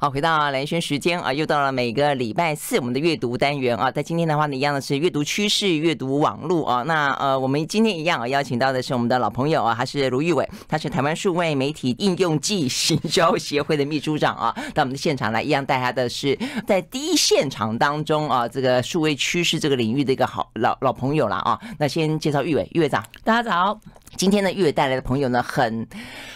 好，回到蓝轩时间啊，又到了每个礼拜四我们的阅读单元啊，在今天的话呢，一样的是阅读趋势、阅读网路啊。那呃，我们今天一样啊，邀请到的是我们的老朋友啊，他是卢玉伟，他是台湾数位媒体应用暨行销协会的秘书长啊，到我们的现场来，一样带他的是在第一现场当中啊，这个数位趋势这个领域的一个好老老朋友了啊。那先介绍玉伟，玉伟长，大家早。今天呢，玉带来的朋友呢，很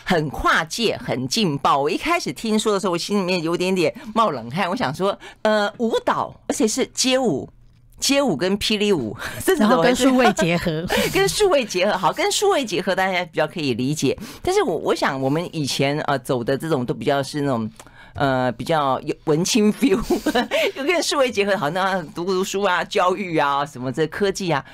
很跨界，很劲爆。我一开始听说的时候，我心里面有点点冒冷汗。我想说，呃，舞蹈，而且是街舞，街舞跟霹雳舞，这 后 跟数位结合，跟数位结合好，跟数位结合大家比较可以理解。但是我我想，我们以前呃走的这种都比较是那种，呃，比较有文青 feel，有 跟数位结合好，像读读书啊，教育啊，什么这科技啊。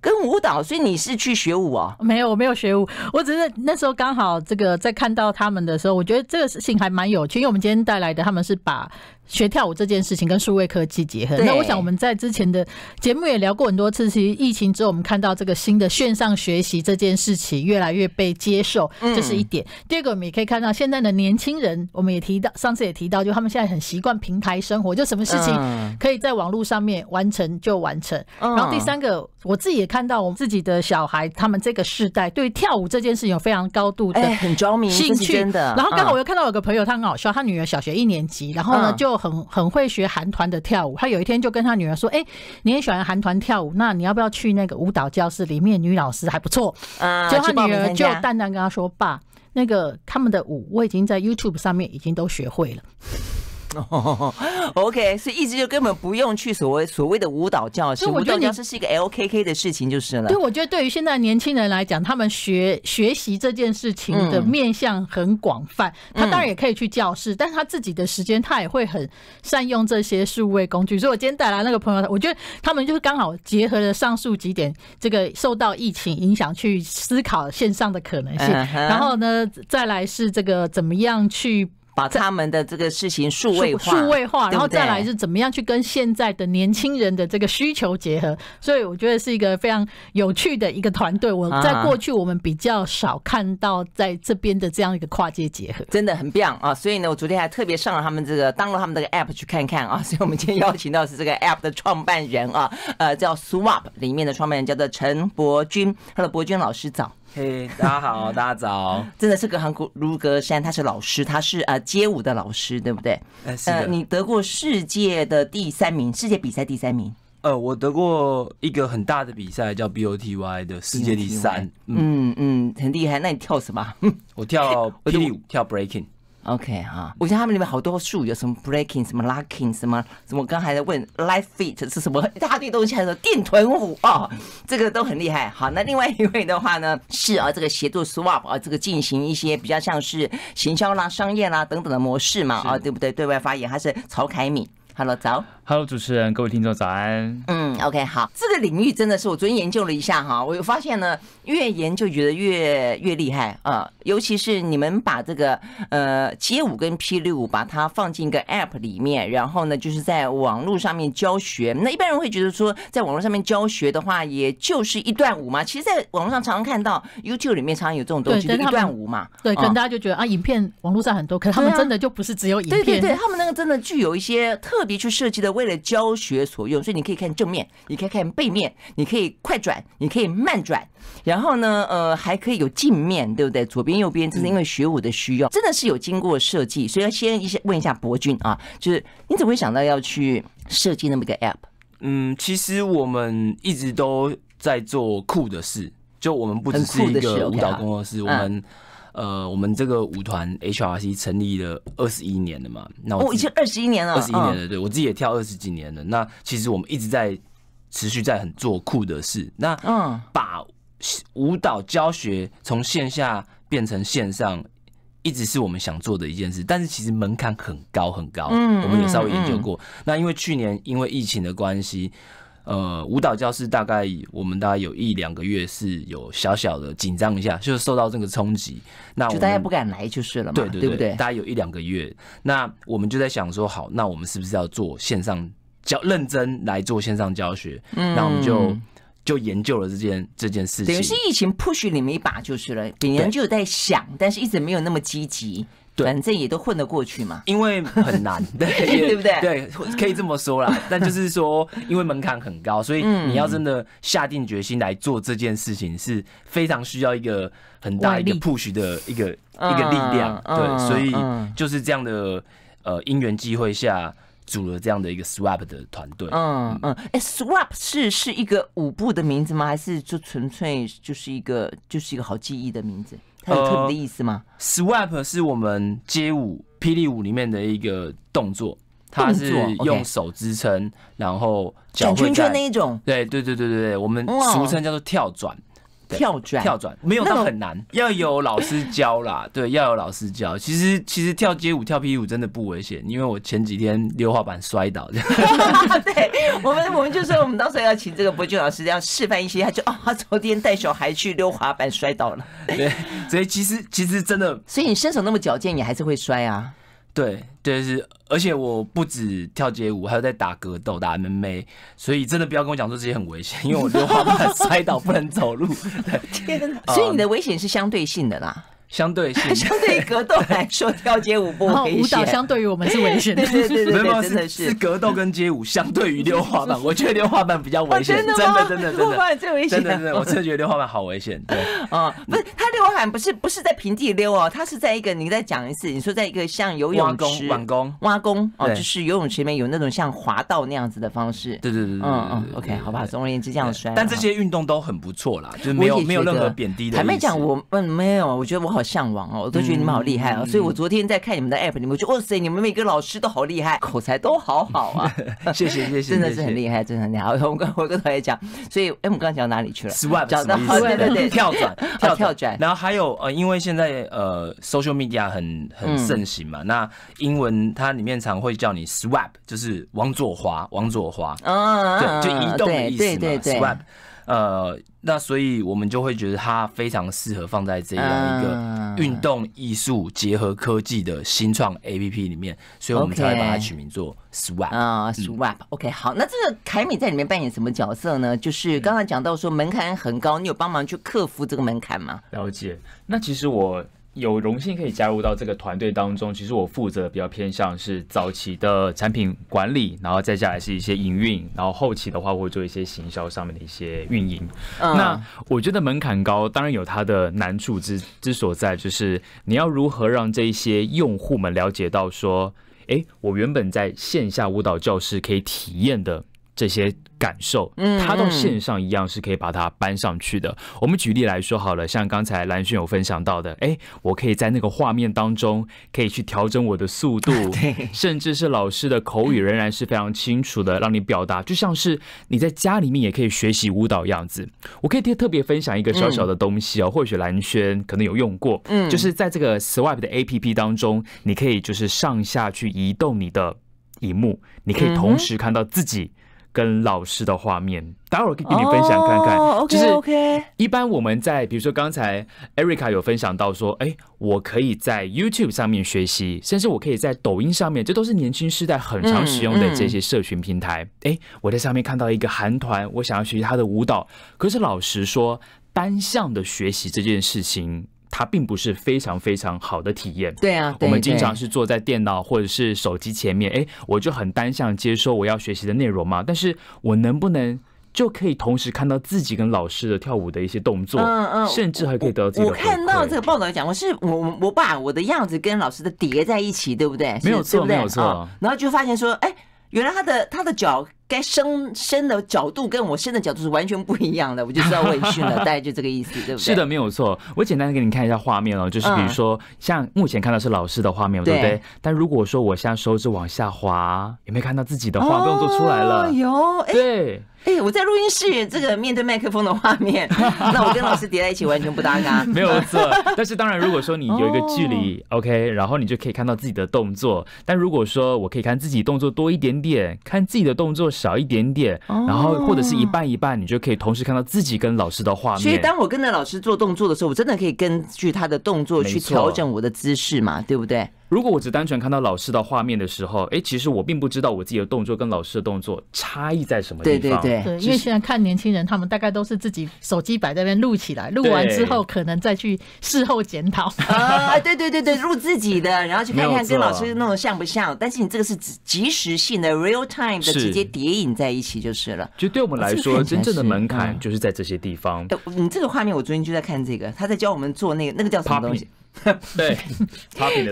跟舞蹈，所以你是去学舞哦？没有，我没有学舞，我只是那时候刚好这个在看到他们的时候，我觉得这个事情还蛮有趣。因为我们今天带来的他们是把。学跳舞这件事情跟数位科技结合，那我想我们在之前的节目也聊过很多次。其实疫情之后，我们看到这个新的线上学习这件事情越来越被接受，这是一点。第二个，我们也可以看到现在的年轻人，我们也提到上次也提到，就他们现在很习惯平台生活，就什么事情可以在网络上面完成就完成。然后第三个，我自己也看到我们自己的小孩，他们这个世代对跳舞这件事情有非常高度的很着迷兴趣的。然后刚好我又看到有个朋友，他很好笑，他女儿小学一年级，然后呢就。很很会学韩团的跳舞，他有一天就跟他女儿说：“哎，你也喜欢韩团跳舞，那你要不要去那个舞蹈教室？里面女老师还不错。”啊，就他女儿就淡淡跟他说：“爸，那个他们的舞我已经在 YouTube 上面已经都学会了。”哦，OK，所以一直就根本不用去所谓所谓的舞蹈教室，舞蹈教室是一个 LKK 的事情就是了。对，我觉得，对于现在年轻人来讲，他们学学习这件事情的面向很广泛，他当然也可以去教室，但是他自己的时间他也会很善用这些数位工具。所以我今天带来那个朋友，我觉得他们就是刚好结合了上述几点，这个受到疫情影响去思考线上的可能性，然后呢，再来是这个怎么样去。把他们的这个事情数位化，数位化，然后再来是怎么样去跟现在的年轻人的这个需求结合，所以我觉得是一个非常有趣的一个团队。我在过去我们比较少看到在这边的这样一个跨界结合，真的很棒啊！所以呢，我昨天还特别上了他们这个，当了他们这个 app 去看看啊。所以我们今天邀请到是这个 app 的创办人啊，呃，叫 swap 里面的创办人叫做陈伯君。Hello，君老师早。嘿，大家好，大家早。真的是隔行如隔山，他是老师，他是呃街舞的老师，对不对？呃，你得过世界的第三名，世界比赛第三名。呃，我得过一个很大的比赛，叫 B O T Y 的世界第三。嗯嗯，很厉害。那你跳什么？我跳 雳舞，跳 breaking。OK 哈，我觉得他们里面好多术语，有什么 breaking，什么 locking，什么什么，我刚还在问 life fit 是什么，一 大堆东西，还有电臀舞哦，这个都很厉害。好，那另外一位的话呢，是啊，这个协助 swap 啊，这个进行一些比较像是行销啦、商业啦等等的模式嘛，啊，对不对？对外发言，他是曹凯敏。Hello，早。Hello，主持人，各位听众，早安。嗯，OK，好。这个领域真的是我昨天研究了一下哈，我发现呢，越研究觉得越越厉害啊。尤其是你们把这个呃街舞跟霹雳舞把它放进一个 App 里面，然后呢，就是在网络上面教学。那一般人会觉得说，在网络上面教学的话，也就是一段舞嘛。其实，在网络上常常看到 YouTube 里面常常有这种东西，一段舞嘛。对，可能大家就觉得啊，影片网络上很多，可能真的就不是只有影片。对对，他们那个真的具有一些特。去设计的，为了教学所用，所以你可以看正面，你可以看背面，你可以快转，你可以慢转，然后呢，呃，还可以有镜面，对不对？左边右边，这是因为学舞的需要，真的是有经过设计。所以要先一问一下博君啊，就是你怎么会想到要去设计那么个 App？嗯，其实我们一直都在做酷的事，就我们不只是一个舞蹈工作室，我们。呃，我们这个舞团 HRC 成立了二十一年了嘛？那我已经二十一年了，二十一年了，对我自己也跳二十几年了。那其实我们一直在持续在很做酷的事。那嗯，把舞蹈教学从线下变成线上，一直是我们想做的一件事。但是其实门槛很高很高，嗯，我们也稍微研究过。那因为去年因为疫情的关系。呃，舞蹈教室大概我们大概有一两个月是有小小的紧张一下，就是受到这个冲击，那我就大家不敢来就是了，嘛，对对对，大家有一两个月，那我们就在想说，好，那我们是不是要做线上教，认真来做线上教学？嗯，那我们就就研究了这件这件事情，等于疫情 push 你们一把就是了，以前就在想，但是一直没有那么积极。反正也都混得过去嘛，因为很难，对对不对？对，可以这么说啦。但就是说，因为门槛很高，所以你要真的下定决心来做这件事情，是非常需要一个很大一个 push 的一个一个力量。对，所以就是这样的呃因缘机会下组了这样的一个 swap 的团队。嗯嗯，哎，swap 是是一个舞步的名字吗？还是就纯粹就是一个就是一个好记忆的名字？它有特别的意思吗？Swap 是我们街舞、霹雳舞里面的一个动作，它是用手支撑，然后转圈圈那一种。对对对对对，我们俗称叫做跳转。跳转跳转没有，那很难要有老师教啦。对，要有老师教。其实其实跳街舞跳霹舞真的不危险，因为我前几天溜滑板摔倒样。对我们我们就说，我们到时要请这个博俊老师这样示范一些，他就哦，他昨天带小孩去溜滑板摔倒了。所以其实其实真的，所以你身手那么矫健，你还是会摔啊。对，就是，而且我不止跳街舞，还有在打格斗、打 MMA，所以真的不要跟我讲说这些很危险，因为我六万八摔倒不能走路。天，所以你的危险是相对性的啦。相对是 相对于格斗来说，跳街舞不 危险。舞蹈相对于我们是危险的，是没有，真的是是格斗跟街舞相对于溜滑板，我觉得溜滑板比较危险。真的吗？真的真的真的真的真的，我真的觉得溜滑板好危险。对啊，不是他溜滑板不是不是在平地溜哦，他是在一个你再讲一次，你说在一个像游泳池、网工、挖工哦，就是游泳池里面有那种像滑道那样子的方式。对对对对，嗯嗯，OK，好吧。总而言之，这样摔。但这些运动都很不错啦，就没有没有任何贬低。的。还没讲我，嗯，没有，我觉得我。向往哦，我都觉得你们好厉害哦，所以我昨天在看你们的 app，你们就得哇塞，你们每个老师都好厉害，口才都好好啊！谢谢谢谢，真的是很厉害，真的很厉害。我刚我跟同学讲，所以哎，我们刚刚讲哪里去了？swap 讲到好对对对，跳转跳跳转。然后还有呃，因为现在呃，social media 很很盛行嘛，那英文它里面常会叫你 swap，就是王左滑，王左华，对，就移动的意思嘛，swap。呃，那所以我们就会觉得它非常适合放在这样一个运动艺术结合科技的新创 A P P 里面，所以我们才会把它取名做 Swap 啊，Swap。OK，好，那这个凯米在里面扮演什么角色呢？就是刚才讲到说门槛很高，你有帮忙去克服这个门槛吗？了解。那其实我。有荣幸可以加入到这个团队当中，其实我负责比较偏向是早期的产品管理，然后再加来是一些营运，然后后期的话会做一些行销上面的一些运营。那我觉得门槛高，当然有它的难处之之所在，就是你要如何让这一些用户们了解到说，哎，我原本在线下舞蹈教室可以体验的。这些感受，嗯，他到线上一样是可以把它搬上去的。我们举例来说好了，像刚才蓝轩有分享到的，哎，我可以在那个画面当中可以去调整我的速度，甚至是老师的口语仍然是非常清楚的，让你表达，就像是你在家里面也可以学习舞蹈样子。我可以特特别分享一个小小的东西哦，或许蓝轩可能有用过，嗯，就是在这个 Swipe 的 A P P 当中，你可以就是上下去移动你的荧幕，你可以同时看到自己。跟老师的画面，待会儿可以跟你分享看看。就是，一般我们在比如说刚才艾瑞卡有分享到说，哎，我可以在 YouTube 上面学习，甚至我可以在抖音上面，这都是年轻时代很常使用的这些社群平台。哎，我在上面看到一个韩团，我想要学习他的舞蹈，可是老实说，单向的学习这件事情。它并不是非常非常好的体验。对啊，我们经常是坐在电脑或者是手机前面，哎，我就很单向接收我要学习的内容嘛。但是我能不能就可以同时看到自己跟老师的跳舞的一些动作？嗯嗯，甚至还可以得到我看到这个报道讲，我是我我把我的样子跟老师的叠在一起，对不对？没有错，没有错。然后就发现说，哎，原来他的他的脚。该升升的角度跟我升的角度是完全不一样的，我就知道我是了，大概就这个意思，对不对？是的，没有错。我简单的给你看一下画面哦，就是比如说，像目前看到是老师的画面，对不对？但如果说我现在手指往下滑，有没有看到自己的画用做出来了？哦哟，对。哎，我在录音室，这个面对麦克风的画面，那我跟老师叠在一起完全不搭嘎，没有 错。但是当然，如果说你有一个距离 OK，然后你就可以看到自己的动作。但如果说我可以看自己动作多一点点，看自己的动作少一点点，然后或者是一半一半，你就可以同时看到自己跟老师的画面。所以当我跟着老师做动作的时候，我真的可以根据他的动作去调整我的姿势嘛，对不对？如果我只单纯看到老师的画面的时候，哎，其实我并不知道我自己的动作跟老师的动作差异在什么地方。对对对，因为现在看年轻人，他们大概都是自己手机摆在边录起来，录完之后可能再去事后检讨。啊，对对对对，录自己的，然后去看看跟老师弄的像不像。但是你这个是即时性的，real time 的，直接叠影在一起就是了。其实对我们来说，真正的门槛 就是在这些地方。你这个画面，我昨天就在看这个，他在教我们做那个，那个叫什么东西？对，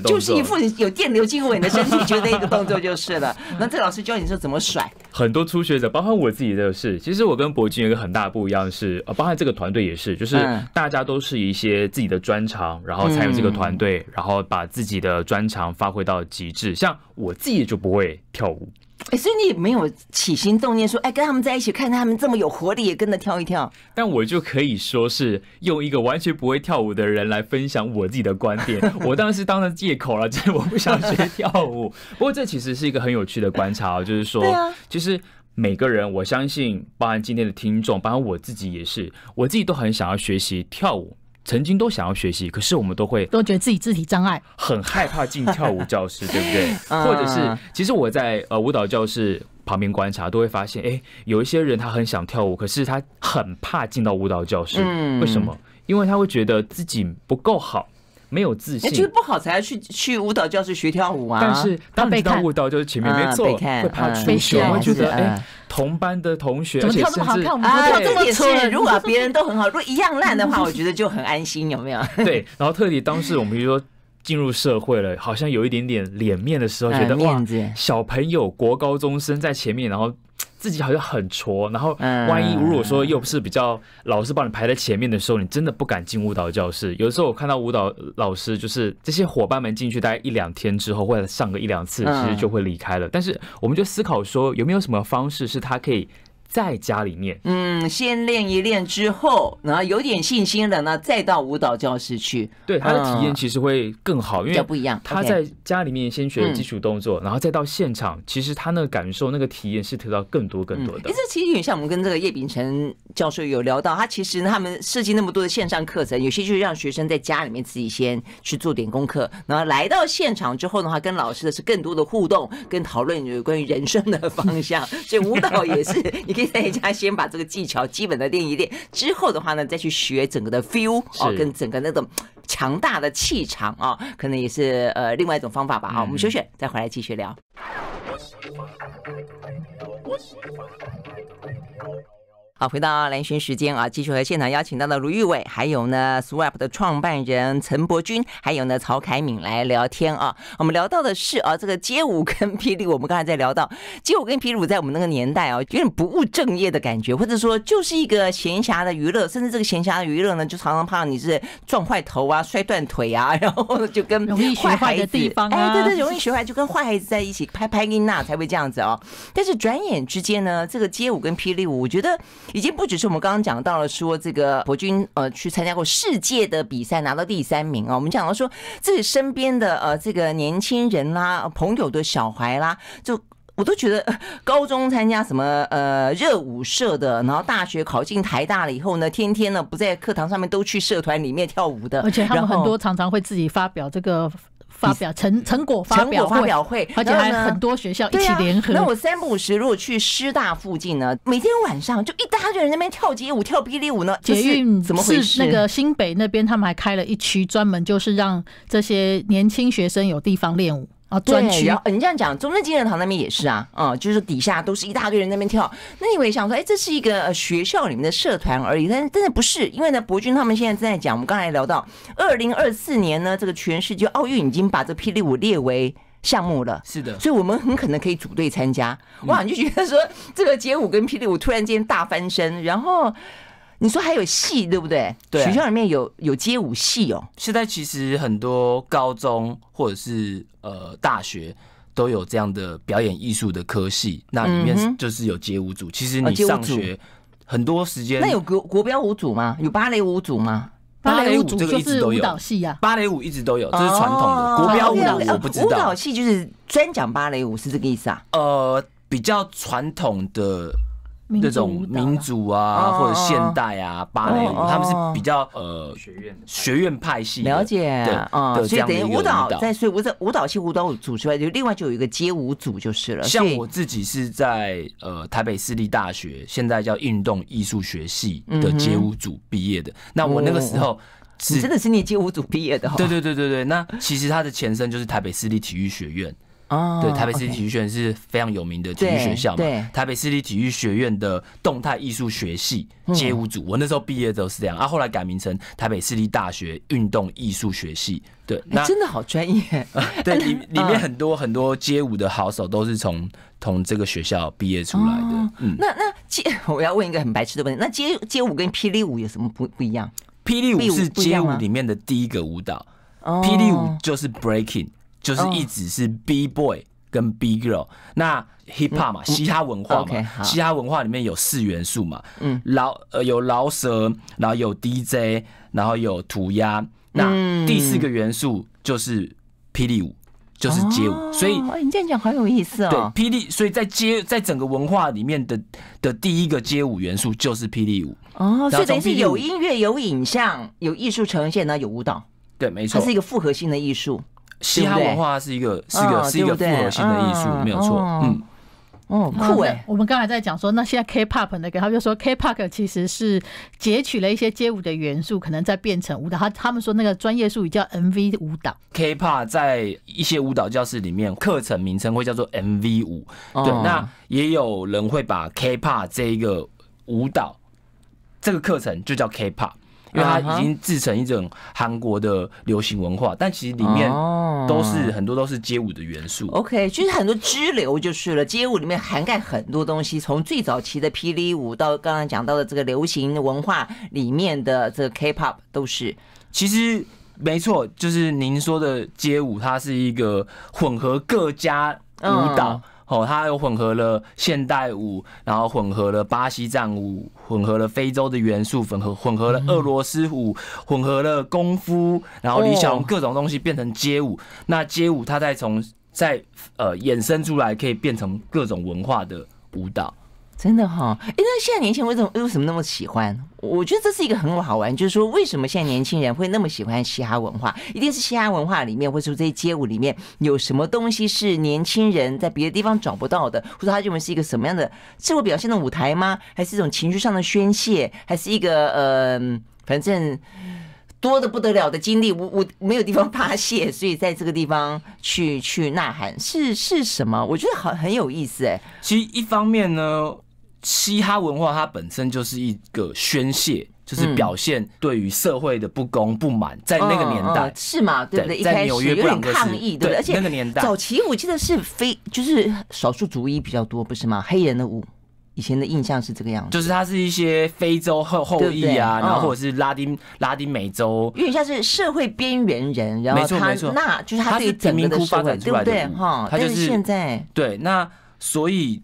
就是一副有电流经入你的身体，觉得一个动作就是了。那这老师教你说怎么甩，很多初学者，包括我自己的是。其实我跟博君一个很大不一样是，呃，包括这个团队也是，就是大家都是一些自己的专长，然后参与这个团队，然后把自己的专长发挥到极致。像我自己就不会跳舞。哎，所以你也没有起心动念说，哎，跟他们在一起看他们这么有活力，也跟着跳一跳。但我就可以说是用一个完全不会跳舞的人来分享我自己的观点。我当然是当成借口了，这 我不想学跳舞。不过这其实是一个很有趣的观察，就是说，其实每个人，我相信，包含今天的听众，包含我自己也是，我自己都很想要学习跳舞。曾经都想要学习，可是我们都会都觉得自己肢体障碍，很害怕进跳舞教室，对不对？或者是，其实我在呃舞蹈教室旁边观察，都会发现，哎，有一些人他很想跳舞，可是他很怕进到舞蹈教室，为什么？因为他会觉得自己不够好。没有自信，就是不好才去去舞蹈教室学跳舞啊。但是当你道舞蹈就是前面没错，会怕出糗，会觉得哎，同班的同学怎么跳这么好看，我们跳这么丑。如果别人都很好，如果一样烂的话，我觉得就很安心，有没有？对，然后特地当时我们说进入社会了，好像有一点点脸面的时候，觉得哇，小朋友国高中生在前面，然后。自己好像很挫，然后万一如果说又不是比较老师帮你排在前面的时候，你真的不敢进舞蹈教室。有的时候我看到舞蹈老师，就是这些伙伴们进去待一两天之后，或者上个一两次，其实就会离开了。但是我们就思考说，有没有什么方式是他可以？在家里面，嗯，先练一练之后，然后有点信心了呢，再到舞蹈教室去。对他的体验其实会更好，因为不一样。他在家里面先学基础动作，然后再到现场，其实他那个感受、那个体验是得到更多、更多的。其实其实有点像我们跟这个叶秉辰教授有聊到，他其实他们设计那么多的线上课程，有些就是让学生在家里面自己先去做点功课，然后来到现场之后的话，跟老师的是更多的互动跟讨论有关于人生的方向。所以舞蹈也是，你可以。在家先把这个技巧基本的练一练，之后的话呢，再去学整个的 feel 哦，跟整个那种强大的气场啊，可能也是呃另外一种方法吧好，我们休息，再回来继续聊。好，回到蓝轩时间啊，继续和现场邀请到的卢玉伟，还有呢 Swap 的创办人陈伯君，还有呢曹凯敏来聊天啊。我们聊到的是啊，这个街舞跟霹雳，我们刚才在聊到街舞跟霹雳，在我们那个年代啊，有点不务正业的感觉，或者说就是一个闲暇的娱乐，甚至这个闲暇的娱乐呢，就常常怕你是撞坏头啊、摔断腿啊，然后就跟容易学坏的地方，哎，对对，容易学坏就跟坏孩子在一起拍拍那才会这样子啊。但是转眼之间呢，这个街舞跟霹雳舞，我觉得。已经不只是我们刚刚讲到了说这个伯君呃去参加过世界的比赛拿到第三名啊，我们讲到说自己身边的呃这个年轻人啦，朋友的小孩啦，就我都觉得高中参加什么呃热舞社的，然后大学考进台大了以后呢，天天呢不在课堂上面都去社团里面跳舞的，而且他们很多常常会自己发表这个。发表成成果发表发表会，而且还很多学校一起联合。那我三不五时如果去师大附近呢，每天晚上就一家就人那边跳街舞、跳霹雳舞呢。捷运怎么是那个新北那边，他们还开了一区专门就是让这些年轻学生有地方练舞。啊，专区啊！你这样讲，中正纪念堂那边也是啊，嗯，就是底下都是一大堆人在那边跳。那你会想说，哎，这是一个学校里面的社团而已，但是真的不是。因为呢，博君他们现在正在讲，我们刚才聊到二零二四年呢，这个全世界奥运已经把这霹雳舞列为项目了，是的，所以我们很可能可以组队参加。哇，你就觉得说这个街舞跟霹雳舞突然间大翻身，然后。你说还有戏对不对？对，学校里面有有街舞系哦。现在其实很多高中或者是呃大学都有这样的表演艺术的科系，那里面就是有街舞组。其实你上学很多时间。那有国国标舞组吗？有芭蕾舞组吗？芭蕾舞组就是舞蹈系呀。芭蕾舞一直都有，这是传统的。国标舞蹈。我不知道。舞蹈系就是专讲芭蕾舞是这个意思啊？呃，比较传统的。那种民族啊，或者现代啊、芭蕾舞，他们是比较呃学院学院派系了解对啊，所以等于舞蹈在所以舞蹈系舞蹈组之外，就另外就有一个街舞组就是了。像我自己是在呃台北私立大学，现在叫运动艺术学系的街舞组毕业的。那我那个时候是真的是你街舞组毕业的？对对对对对。那其实它的前身就是台北私立体育学院。哦，对，台北市立体育学院是非常有名的体育学校嘛？台北市立体育学院的动态艺术学系街舞组，我那时候毕业候是这样，啊，后来改名成台北市立大学运动艺术学系。对，那真的好专业。对，里里面很多很多街舞的好手都是从从这个学校毕业出来的。嗯，那那街，我要问一个很白痴的问题，那街街舞跟霹雳舞有什么不不一样？霹雳舞是街舞里面的第一个舞蹈，霹雳舞就是 breaking。就是一直是 B boy 跟 B girl，那 Hip Hop 嘛，嘻哈文化嘛，嘻哈文化里面有四元素嘛，嗯，饶呃有饶舌，然后有 DJ，然后有涂鸦，那第四个元素就是霹雳舞，就是街舞，所以，哎，你这样讲好有意思哦。对，霹雳，所以在街在整个文化里面的的第一个街舞元素就是霹雳舞哦，所以等是有音乐、有影像、有艺术呈现，然后有舞蹈，对，没错，它是一个复合性的艺术。嘻哈文化是一个，是一个，是一个复合性的艺术，没有错。嗯，哦，酷哎！我们刚才在讲说，那现在 K-pop 那个，他就说 K-pop 其实是截取了一些街舞的元素，可能在变成舞蹈。他他们说那个专业术语叫 MV 舞蹈。K-pop 在一些舞蹈教室里面，课程名称会叫做 MV 舞。对，那也有人会把 K-pop 这一个舞蹈这个课程就叫 K-pop。因为它已经制成一种韩国的流行文化，但其实里面都是很多都是街舞的元素。OK，就是很多支流就是了，街舞里面涵盖很多东西，从最早期的霹雳舞到刚刚讲到的这个流行文化里面的这个 K-pop 都是。其实没错，就是您说的街舞，它是一个混合各家舞蹈。哦，它有混合了现代舞，然后混合了巴西战舞，混合了非洲的元素，混合混合了俄罗斯舞，混合了功夫，然后李小龙各种东西变成街舞。那街舞它再从再呃衍生出来，可以变成各种文化的舞蹈。真的哈，哎，那现在年轻人为什么为什么那么喜欢？我觉得这是一个很好玩，就是说为什么现在年轻人会那么喜欢嘻哈文化？一定是嘻哈文化里面，或者说这些街舞里面有什么东西是年轻人在别的地方找不到的，或者他认为是一个什么样的自我表现的舞台吗？还是一种情绪上的宣泄？还是一个呃，反正多的不得了的经历，我我没有地方发泄，所以在这个地方去去呐喊，是是什么？我觉得很很有意思哎。其实一方面呢。嘻哈文化它本身就是一个宣泄，就是表现对于社会的不公不满，在那个年代是嘛，对不对？在纽约有点抗议，对不对？而且那个年代早期我记得是非就是少数族裔比较多，不是吗？黑人的舞以前的印象是这个样子，就是它是一些非洲后后裔啊，然后或者是拉丁拉丁美洲，有点像是社会边缘人，然后他那就是他是贫民窟发展出来的，对不对？哈，就是现在对那所以。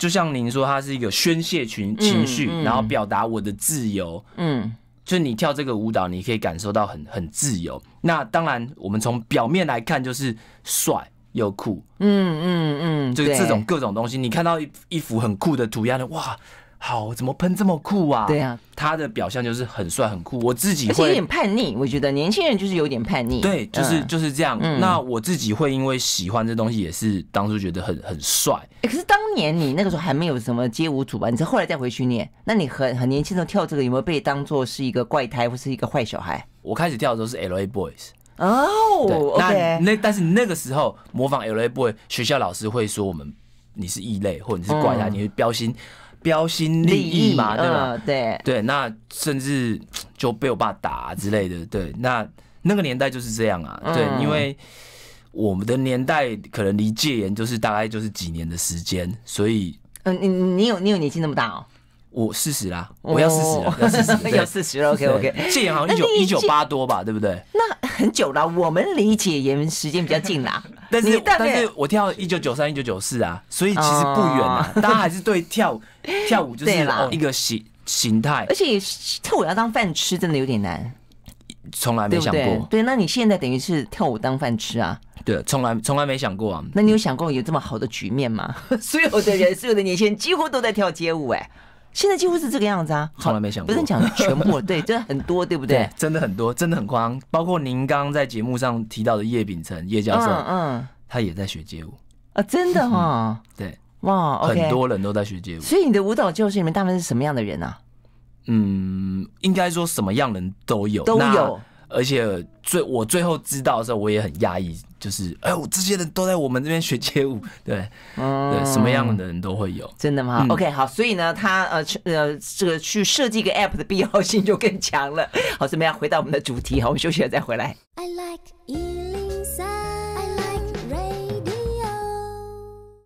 就像您说，它是一个宣泄群情绪，然后表达我的自由。嗯，就你跳这个舞蹈，你可以感受到很很自由。那当然，我们从表面来看，就是帅又酷。嗯嗯嗯，就是这种各种东西，你看到一幅很酷的涂鸦呢，哇！好，怎么喷这么酷啊？对啊，他的表象就是很帅很酷，我自己而且有点叛逆，我觉得年轻人就是有点叛逆。对，就是就是这样。那我自己会因为喜欢这东西，也是当初觉得很很帅。可是当年你那个时候还没有什么街舞组吧？你是后来再回去念，那你很很年轻的时候跳这个，有没有被当做是一个怪胎或是一个坏小孩？我开始跳的时候是 LA Boys。哦，那那但是那个时候模仿 LA Boys，学校老师会说我们你是异类，或者是怪胎，你是标新。标新立异嘛，对吧？对对，那甚至就被我爸打之类的，对，那那个年代就是这样啊，对，因为我们的年代可能离戒严就是大概就是几年的时间，所以嗯，你你有你有年纪那么大哦，我四十啦，我要四十，要四十，要四十了，OK OK，戒严好像一九一九八多吧，对不对？那。很久了，我们理解也时间比较近啦。但是，但是我跳一九九三、一九九四啊，所以其实不远啊。大家还是对跳舞跳舞就是一个形形态。而且跳舞要当饭吃，真的有点难，从来没想过。对，那你现在等于是跳舞当饭吃啊？对，从来从来没想过啊。那你有想过有这么好的局面吗？所有的人，所有的年轻人几乎都在跳街舞哎。现在几乎是这个样子啊，从来没想过，不是讲全部，对，真的很多，对不对？对，真的很多，真的很狂，包括您刚刚在节目上提到的叶秉成、叶教授，嗯，他也在学街舞啊，真的哈，对，哇，很多人都在学街舞，所以你的舞蹈教室里面大部分是什么样的人啊？嗯，应该说什么样人都有，都有。而且最我最后知道的时候，我也很压抑，就是哎，我这些人都在我们这边学街舞，对，对，什么样的人都会有，真的吗？OK，好，所以呢，他呃呃，这个去设计一个 APP 的必要性就更强了。好，怎么样？回到我们的主题，好，我们休息了再回来。I like、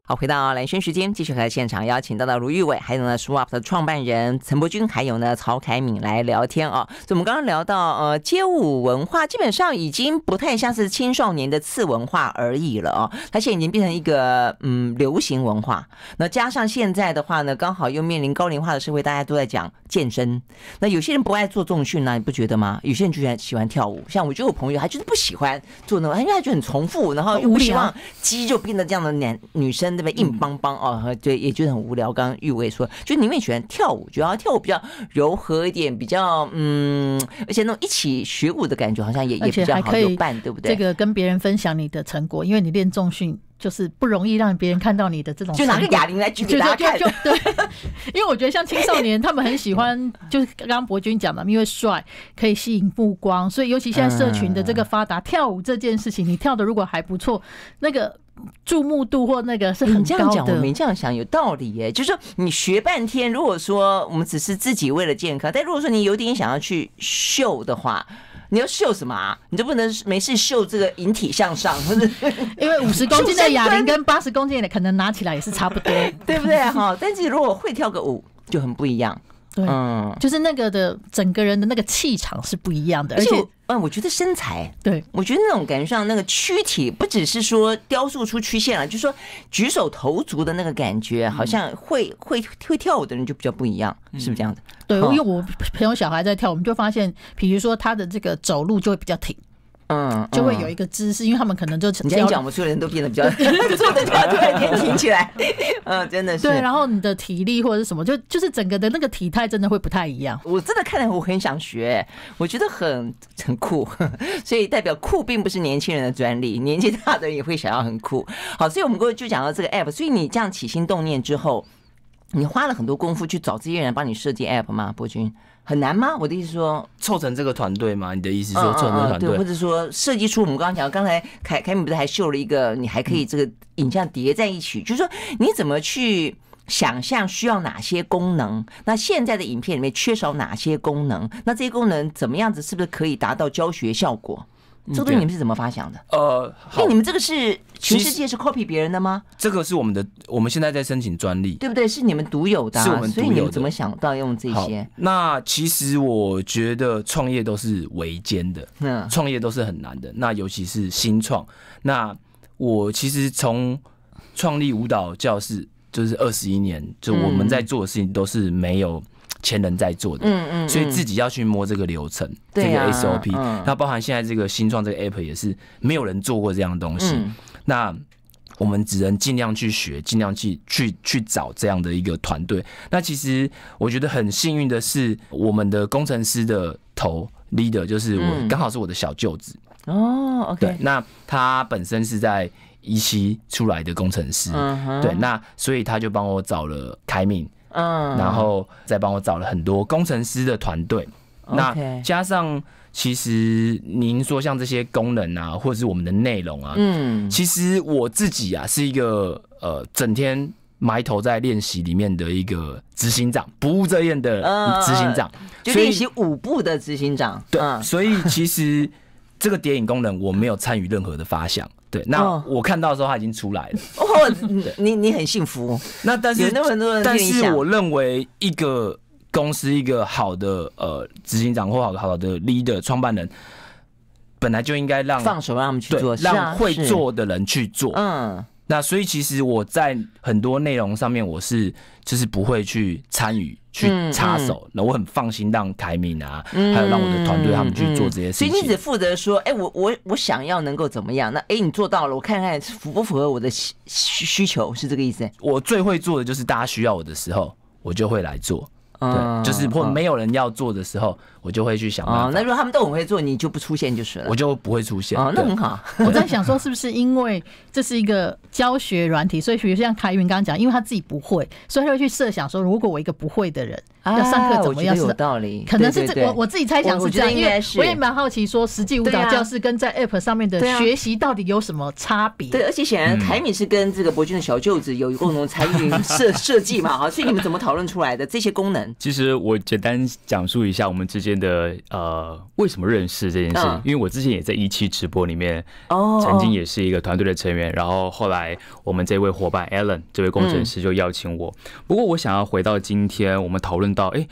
好，回到蓝轩时间，继续和现场邀请到的卢玉伟，还有呢，Swap 的创办人陈伯君，还有呢，曹凯敏来聊天哦。所以，我们刚刚聊到，呃，街舞文化基本上已经不太像是青少年的次文化而已了哦。它现在已经变成一个，嗯，流行文化。那加上现在的话呢，刚好又面临高龄化的社会，大家都在讲健身。那有些人不爱做重训呢，你不觉得吗？有些人就喜欢跳舞。像我，就我朋友，他就是不喜欢做那种，因为他觉得很重复，然后又不希望肌肉变得这样的男女生。那么硬邦邦哦，对，也觉得很无聊。刚刚玉伟说，就你愿喜欢跳舞，主要跳舞比较柔和一点，比较嗯，而且那种一起学舞的感觉，好像也也比较好办，对不对？这个跟别人分享你的成果，因为你练重训就是不容易让别人看到你的这种。就拿个哑铃来举，就就就对。因为我觉得像青少年，他们很喜欢，就是刚刚博君讲的，因为帅可以吸引目光，所以尤其现在社群的这个发达，跳舞这件事情，你跳的如果还不错，那个。注目度或那个是很这样讲，我没这样想，有道理耶。就是说，你学半天，如果说我们只是自己为了健康，但如果说你有点想要去秀的话，你要秀什么啊？你就不能没事秀这个引体向上，或者 因为五十公斤的哑铃跟八十公斤的可能拿起来也是差不多，对不对哈？但是如果会跳个舞，就很不一样。嗯，就是那个的整个人的那个气场是不一样的，而且嗯，我觉得身材，对我觉得那种感觉上，那个躯体不只是说雕塑出曲线了，就是说举手投足的那个感觉，好像会会会跳舞的人就比较不一样，是不是这样子？对，因为我朋友小孩在跳，我们就发现，比如说他的这个走路就会比较挺。嗯，就会有一个知识，因为他们可能就你先讲不出，人都变得比较。说得对，轻起来。嗯，真的是。对，然后你的体力或者什么，就就是整个的那个体态，真的会不太一样。我真的看来，我很想学，我觉得很很酷，所以代表酷并不是年轻人的专利，年纪大的人也会想要很酷。好，所以我们过去就讲到这个 app，所以你这样起心动念之后，你花了很多功夫去找这些人帮你设计 app 吗，博君？很难吗？我的意思说，凑成这个团队吗？你的意思说凑成团队，或者说设计出我们刚刚讲，刚才凯凯米不是还秀了一个，你还可以这个影像叠在一起，就是说你怎么去想象需要哪些功能？那现在的影片里面缺少哪些功能？那这些功能怎么样子是不是可以达到教学效果？这东西你们是怎么发想的？呃，你们这个是全世界是 copy 别人的吗？这个是我们的，我们现在在申请专利，对不对？是你们独有的，是我们独有的。怎么想到用这些？那其实我觉得创业都是维艰的，创业都是很难的。那尤其是新创。那我其实从创立舞蹈教室就是二十一年，就我们在做的事情都是没有。前人在做的，嗯嗯，所以自己要去摸这个流程，这个 SOP。那包含现在这个新创这个 app 也是没有人做过这样的东西，那我们只能尽量去学，尽量去去去找这样的一个团队。那其实我觉得很幸运的是，我们的工程师的头 leader 就是我，刚好是我的小舅子。哦，OK，那他本身是在一期出来的工程师，对，那所以他就帮我找了凯明。嗯，然后再帮我找了很多工程师的团队。那加上，其实您说像这些功能啊，或者是我们的内容啊，嗯，其实我自己啊是一个呃整天埋头在练习里面的一个执行长，不务正业的执行长，就练习舞步的执行长。对，所以其实这个谍影功能我没有参与任何的发想。对，那我看到的时候他已经出来了。哦，你你很幸福。那但是有那么多人。但是我认为，一个公司一个好的呃，执行长或好好的 leader，创办人本来就应该让放手让他们去做，让会做的人去做。嗯。那所以其实我在很多内容上面我是就是不会去参与去插手，那我很放心让台铭啊，还有让我的团队他们去做这些事情。所以你只负责说，哎，我我我想要能够怎么样？那哎，你做到了，我看看符不符合我的需需求，是这个意思。我最会做的就是大家需要我的时候，我就会来做。对，就是或没有人要做的时候，我就会去想办法。那如果他们都很会做，你就不出现就是了。我就不会出现。哦，那很好。我在想说，是不是因为这是一个教学软体，所以比如像凯云刚刚讲，因为他自己不会，所以他会去设想说，如果我一个不会的人要上课怎么样？有道理。可能是这我我自己猜想是这样，因为我也蛮好奇说，实际舞蹈教室跟在 App 上面的学习到底有什么差别？对，而且显然凯敏是跟这个博君的小舅子有共同参与设设计嘛，哈，所以你们怎么讨论出来的这些功能？其实我简单讲述一下我们之间的呃为什么认识这件事，因为我之前也在一期直播里面哦，曾经也是一个团队的成员，然后后来我们这位伙伴 Allen 这位工程师就邀请我。不过我想要回到今天我们讨论到，哎，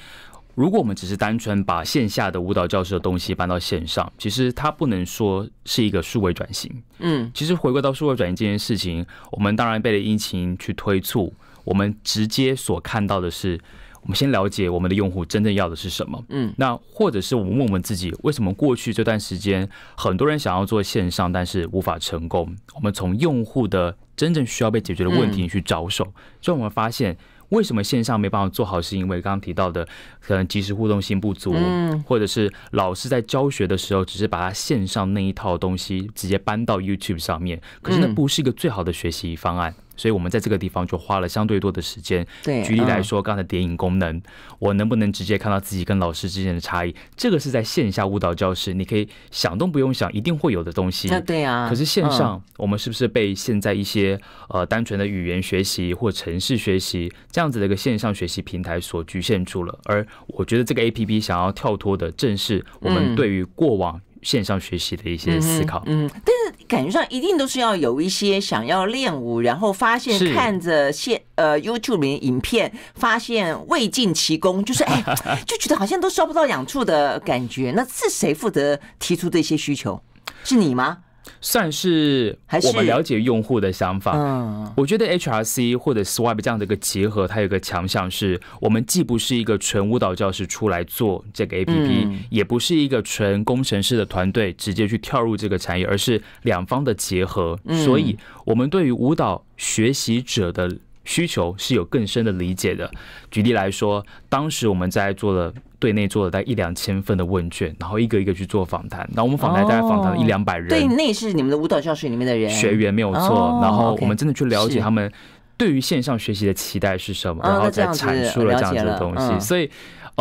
如果我们只是单纯把线下的舞蹈教室的东西搬到线上，其实它不能说是一个数位转型。嗯，其实回归到数位转型这件事情，我们当然为了疫情去推促，我们直接所看到的是。我们先了解我们的用户真正要的是什么，嗯，那或者是我们问问自己，为什么过去这段时间很多人想要做线上，但是无法成功？我们从用户的真正需要被解决的问题去着手，所以我们发现为什么线上没办法做好，是因为刚刚提到的可能即时互动性不足，嗯，或者是老师在教学的时候只是把他线上那一套东西直接搬到 YouTube 上面，可是那不是一个最好的学习方案。所以，我们在这个地方就花了相对多的时间。对，举例来说，刚才点影功能，我能不能直接看到自己跟老师之间的差异？这个是在线下舞蹈教室，你可以想都不用想，一定会有的东西。对啊。可是线上，我们是不是被现在一些呃单纯的语言学习或城市学习这样子的一个线上学习平台所局限住了？而我觉得这个 A P P 想要跳脱的，正是我们对于过往。线上学习的一些思考，嗯，但是感觉上一定都是要有一些想要练舞，然后发现看着现呃 YouTube 影片，发现未尽其功，就是哎，就觉得好像都烧不到两处的感觉。那是谁负责提出这些需求？是你吗？算是我们了解用户的想法。嗯，我觉得 HRC 或者 Swipe 这样的一个结合，它有一个强项是，我们既不是一个纯舞蹈教室出来做这个 APP，也不是一个纯工程师的团队直接去跳入这个产业，而是两方的结合。嗯，所以，我们对于舞蹈学习者的需求是有更深的理解的。举例来说，当时我们在做了。对内做了大概一两千份的问卷，然后一个一个去做访谈。那我们访谈大概访谈了一两百人。对，内是你们的舞蹈教室里面的人。学员没有错。然后我们真的去了解他们对于线上学习的期待是什么，然后再阐述了这样子的东西。所以。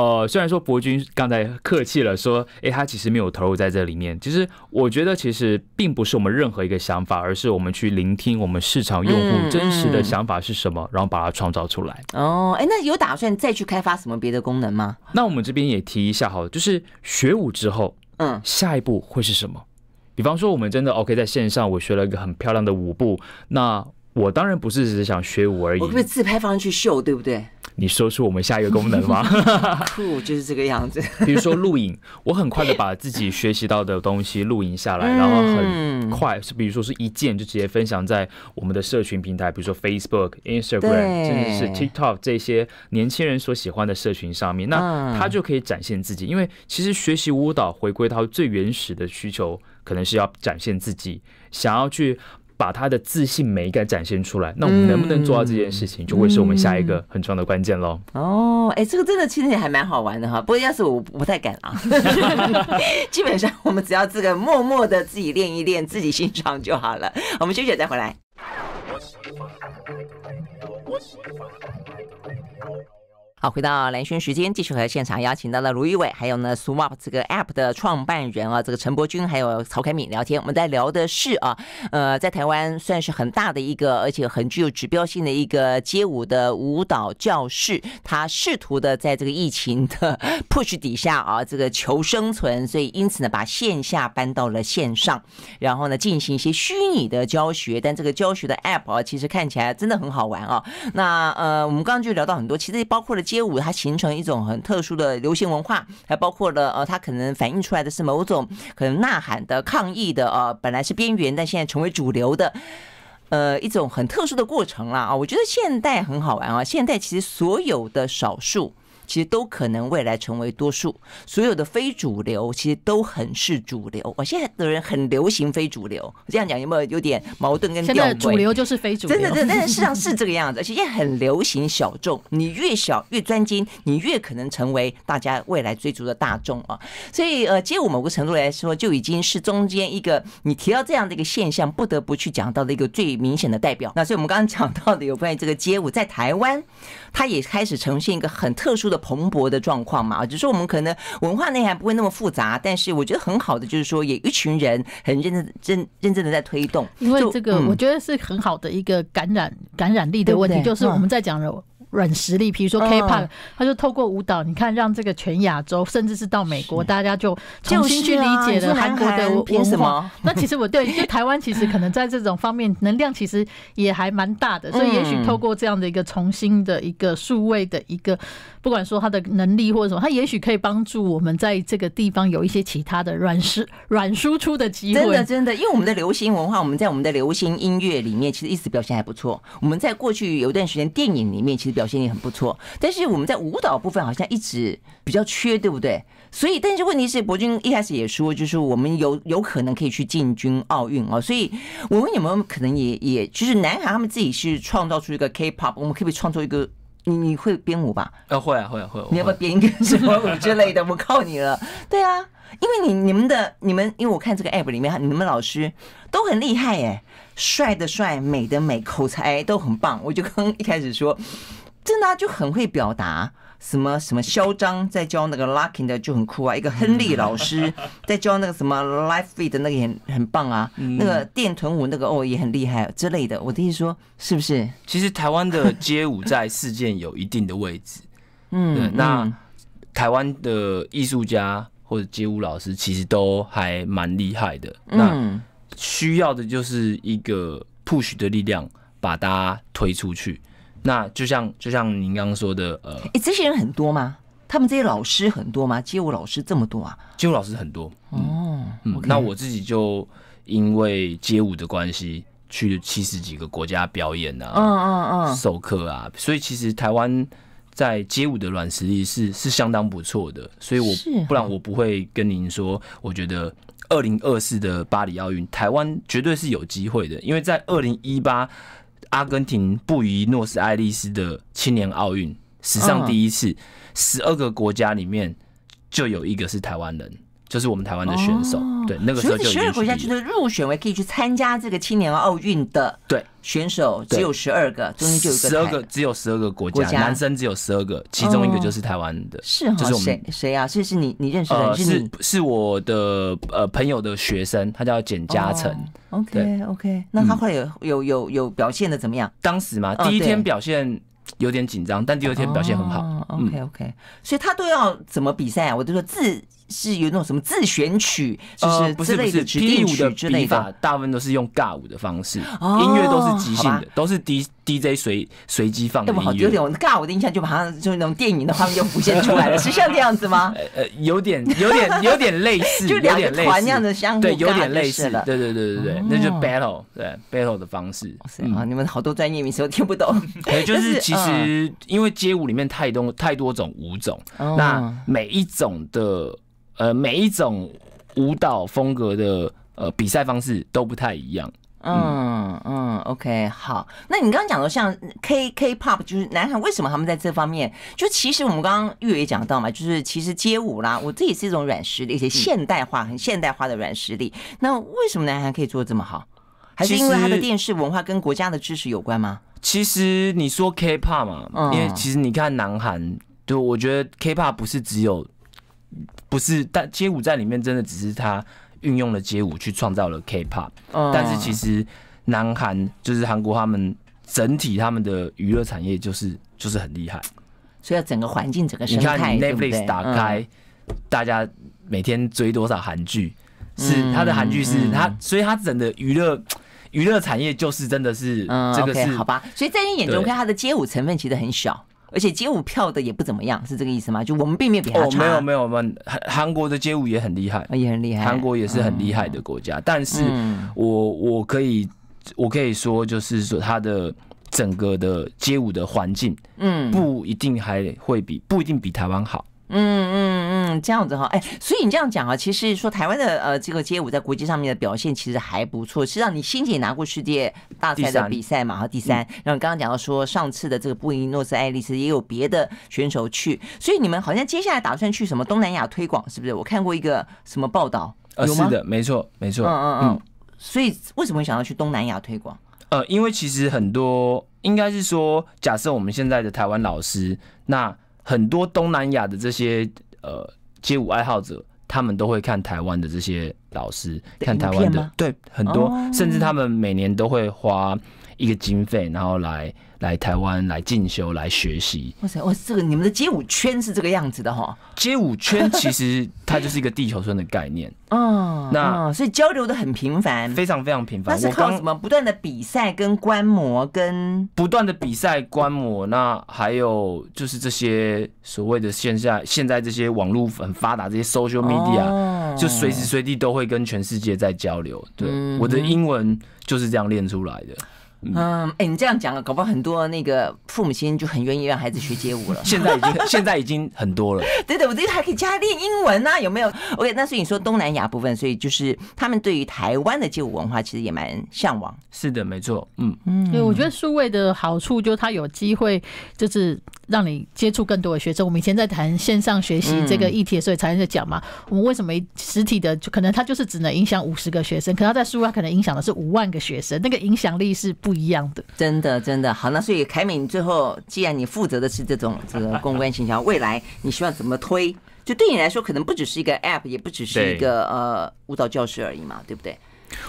呃，虽然说博君刚才客气了，说哎，他其实没有投入在这里面。其实我觉得其实并不是我们任何一个想法，而是我们去聆听我们市场用户真实的想法是什么，然后把它创造出来。哦，哎，那有打算再去开发什么别的功能吗？那我们这边也提一下，好，就是学舞之后，嗯，下一步会是什么？比方说，我们真的 OK 在线上，我学了一个很漂亮的舞步，那我当然不是只是想学舞而已，我不会自拍放去秀，对不对？你说出我们下一个功能吗？酷，就是这个样子。比如说录影，我很快的把自己学习到的东西录影下来，然后很快，比如说是一键就直接分享在我们的社群平台，比如说 Facebook、Instagram，甚至是 TikTok 这些年轻人所喜欢的社群上面。那他就可以展现自己，因为其实学习舞蹈回归到最原始的需求，可能是要展现自己，想要去。把他的自信美感展现出来，那我们能不能做到这件事情，就会是我们下一个很重要的关键喽。哦，哎，这个真的其实也还蛮好玩的哈，不过要是我不太敢啊。基本上我们只要这个默默的自己练一练，自己欣赏就好了。我们休息再回来。好，回到蓝轩时间，继续和现场邀请到了卢一伟，还有呢 Swap 这个 App 的创办人啊，这个陈伯君，还有曹凯敏聊天。我们在聊的是啊，呃，在台湾算是很大的一个，而且很具有指标性的一个街舞的舞蹈教室，他试图的在这个疫情的 Push 底下啊，这个求生存，所以因此呢，把线下搬到了线上，然后呢，进行一些虚拟的教学。但这个教学的 App 啊，其实看起来真的很好玩啊。那呃，我们刚刚就聊到很多，其实包括了。街舞它形成一种很特殊的流行文化，还包括了呃，它可能反映出来的是某种可能呐喊的、抗议的呃，本来是边缘，但现在成为主流的，呃，一种很特殊的过程了啊。我觉得现代很好玩啊，现代其实所有的少数。其实都可能未来成为多数，所有的非主流其实都很是主流。我现在的人很流行非主流，这样讲有没有有点矛盾跟掉？现在主流就是非主流，真的，真，的，但是事实上是这个样子。而且很流行小众，你越小越专精，你越可能成为大家未来追逐的大众啊。所以，呃，街舞某个程度来说，就已经是中间一个你提到这样的一个现象，不得不去讲到的一个最明显的代表。那所以我们刚刚讲到的有关于这个街舞在台湾，它也开始呈现一个很特殊的。蓬勃的状况嘛，只是我们可能文化内涵不会那么复杂，但是我觉得很好的就是说，有一群人很认真、认认真的在推动，因为这个我觉得是很好的一个感染、感染力的问题，就是我们在讲的软实力，比如说 K-pop，他就透过舞蹈，你看让这个全亚洲，甚至是到美国，大家就重新去理解了韩国的舞什么？那其实我对就台湾其实可能在这种方面能量其实也还蛮大的，所以也许透过这样的一个重新的一个数位的一个，不管说他的能力或者什么，他也许可以帮助我们在这个地方有一些其他的软输软输出的机会。真的真的，因为我们的流行文化，我们在我们的流行音乐里面其实一直表现还不错。我们在过去有一段时间电影里面其实表表现也很不错，但是我们在舞蹈部分好像一直比较缺，对不对？所以，但是问题是，博君一开始也说，就是我们有有可能可以去进军奥运哦。所以，我们有没有可能也也就是男孩他们自己是创造出一个 K-pop？我们可以创作一个，你你会编舞吧？啊，会啊，会啊，会！你要不要编一个什么舞之类的？我靠你了，对啊，因为你你们的你们，因为我看这个 app 里面，你们老师都很厉害哎，帅的帅，美的美，口才都很棒。我就刚一开始说。真的就很会表达，什么什么嚣张，在教那个 l u c k y 的就很酷啊，一个亨利老师 在教那个什么 life fit 的那个也很棒啊，那个电臀舞那个哦也很厉害之类的。我的意思说，是不是？其实台湾的街舞在世界有一定的位置，嗯，那台湾的艺术家或者街舞老师其实都还蛮厉害的，那需要的就是一个 push 的力量，把大家推出去。那就像就像您刚刚说的，呃，诶，这些人很多吗？他们这些老师很多吗？街舞老师这么多啊？街舞老师很多哦。那我自己就因为街舞的关系，去七十几个国家表演啊，嗯嗯嗯，授课啊，所以其实台湾在街舞的软实力是是相当不错的。所以我不然我不会跟您说，我觉得二零二四的巴黎奥运，台湾绝对是有机会的，因为在二零一八。阿根廷布宜诺斯艾利斯的青年奥运史上第一次，十二个国家里面就有一个是台湾人，就是我们台湾的选手。对，那个时候就二个国家就是入选为可以去参加这个青年奥运的对选手只有十二个，中间就有十二个，只有十二个国家，男生只有十二个，其中一个就是台湾的，是，就是谁谁啊？这是你你认识的？是是是我的呃朋友的学生，他叫简嘉诚。OK OK，那他会有有有有表现的怎么样？当时嘛，第一天表现有点紧张，但第二天表现很好。OK OK，所以他都要怎么比赛？啊？我就说自。是有那种什么自选曲，就是之类的曲、舞之类的，大部分都是用尬舞的方式，音乐都是即兴的，都是 D D J 随随机放。那么好，有点我尬舞的印象就马上就那种电影的画面就浮现出来了，是像这样子吗？呃，有点，有点，有点类似，就两个团那样的相互。对，有点类似，对，对，对，对，对，那就 battle，对 battle 的方式。啊，你们好多专业名词我听不懂。对，就是其实因为街舞里面太多太多种舞种，那每一种的。呃，每一种舞蹈风格的呃比赛方式都不太一样。嗯嗯，OK，好。那你刚刚讲到像 K-pop，K 就是南韩为什么他们在这方面，就其实我们刚刚玉也讲到嘛，就是其实街舞啦，我自己是一种软实力，一些现代化、很现代化的软实力。那为什么南韩可以做这么好？还是因为它的电视文化跟国家的知识有关吗？其实你说 K-pop 嘛，因为其实你看南韩，就我觉得 K-pop 不是只有。不是，但街舞在里面真的只是他运用了街舞去创造了 K-pop，但是其实南韩就是韩国，他们整体他们的娱乐产业就是就是很厉害，所以整个环境整个你看 Netflix 打开，大家每天追多少韩剧是他的韩剧是他，所以他整的娱乐娱乐产业就是真的是这个是好吧，所以在你眼中看他的街舞成分其实很小。而且街舞跳的也不怎么样，是这个意思吗？就我们并没有哦，没有没有，我们韩韩国的街舞也很厉害，也很厉害，韩国也是很厉害的国家。但是，我我可以我可以说，就是说它的整个的街舞的环境，嗯，不一定还会比不一定比台湾好。嗯嗯嗯，这样子哈，哎，所以你这样讲啊，其实说台湾的呃这个街舞在国际上面的表现其实还不错，是让你欣姐拿过世界大赛的比赛嘛，哈，第三。然后刚刚讲到说上次的这个布宜诺斯艾利斯也有别的选手去，所以你们好像接下来打算去什么东南亚推广，是不是？我看过一个什么报道？呃，是的，没错，没错。嗯嗯嗯。所以为什么会想要去东南亚推广？呃，因为其实很多应该是说，假设我们现在的台湾老师那。很多东南亚的这些呃街舞爱好者，他们都会看台湾的这些老师，看台湾的对很多，甚至他们每年都会花一个经费，然后来。来台湾来进修来学习，哇塞，哇这个你们的街舞圈是这个样子的哈？街舞圈其实它就是一个地球村的概念，嗯，那所以交流的很频繁，非常非常频繁。那是靠什么？不断的比赛跟观摩，跟不断的比赛观摩，那还有就是这些所谓的线下，现在这些网络很发达，这些 social media 就随时随地都会跟全世界在交流。对，我的英文就是这样练出来的。嗯，哎，你这样讲啊，搞不好很多那个父母亲就很愿意让孩子学街舞了。现在已经 现在已经很多了。对对，我觉得还可以加练英文啊，有没有？OK，那是你说东南亚部分，所以就是他们对于台湾的街舞文化其实也蛮向往。是的，没错。嗯嗯，对，我觉得数位的好处就是他有机会，就是让你接触更多的学生。我们以前在谈线上学习这个议题，所以才在讲嘛。我们为什么实体的就可能他就是只能影响五十个学生，可他在数位可能影响的是五万个学生，那个影响力是不。不一样的，真的真的好。那所以，凯敏最后，既然你负责的是这种这个公关形象，未来你希望怎么推？就对你来说，可能不只是一个 app，也不只是一个呃舞蹈教室而已嘛，对不对？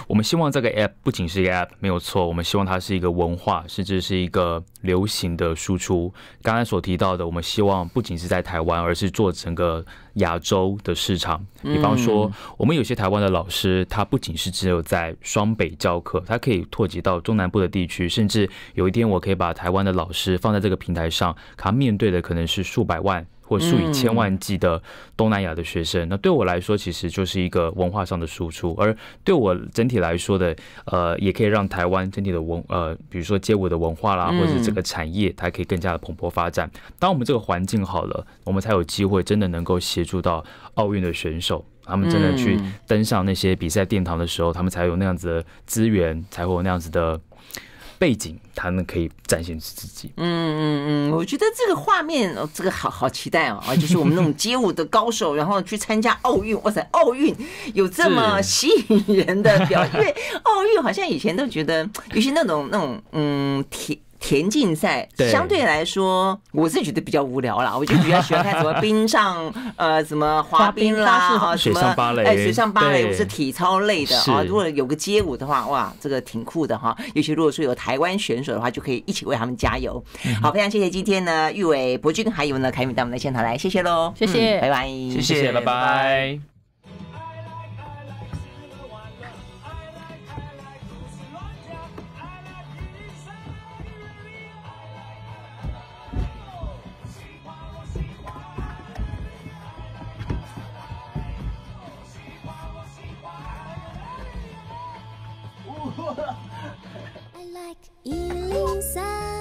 我们希望这个 app 不仅是一个 app 没有错，我们希望它是一个文化，甚至是一个流行的输出。刚才所提到的，我们希望不仅是在台湾，而是做整个亚洲的市场。比方说，我们有些台湾的老师，他不仅是只有在双北教课，他可以拓及到中南部的地区，甚至有一天我可以把台湾的老师放在这个平台上，他面对的可能是数百万。或数以千万计的东南亚的学生，那对我来说，其实就是一个文化上的输出；而对我整体来说的，呃，也可以让台湾整体的文，呃，比如说街舞的文化啦，或者是整个产业，它可以更加的蓬勃发展。当我们这个环境好了，我们才有机会真的能够协助到奥运的选手，他们真的去登上那些比赛殿堂的时候，他们才有那样子的资源，才会有那样子的。背景，他们可以展现自己。嗯嗯嗯，我觉得这个画面，这个好好期待哦 啊！就是我们那种街舞的高手，然后去参加奥运，哇塞，奥运有这么吸引人的表演。因为奥运好像以前都觉得，尤其那种那种嗯体。田径赛相对来说，我自己觉得比较无聊啦。我就比较喜欢看什么 冰上呃，什么滑冰啦，什么水上芭蕾，哎，水上芭蕾是体操类的啊。如果有个街舞的话，哇，这个挺酷的哈。尤其如果说有台湾选手的话，就可以一起为他们加油。好，非常谢谢今天呢，玉伟、博君还有呢，凯敏带我们的现场来，谢谢喽，谢谢，拜拜，谢谢，拜拜。like Elisa.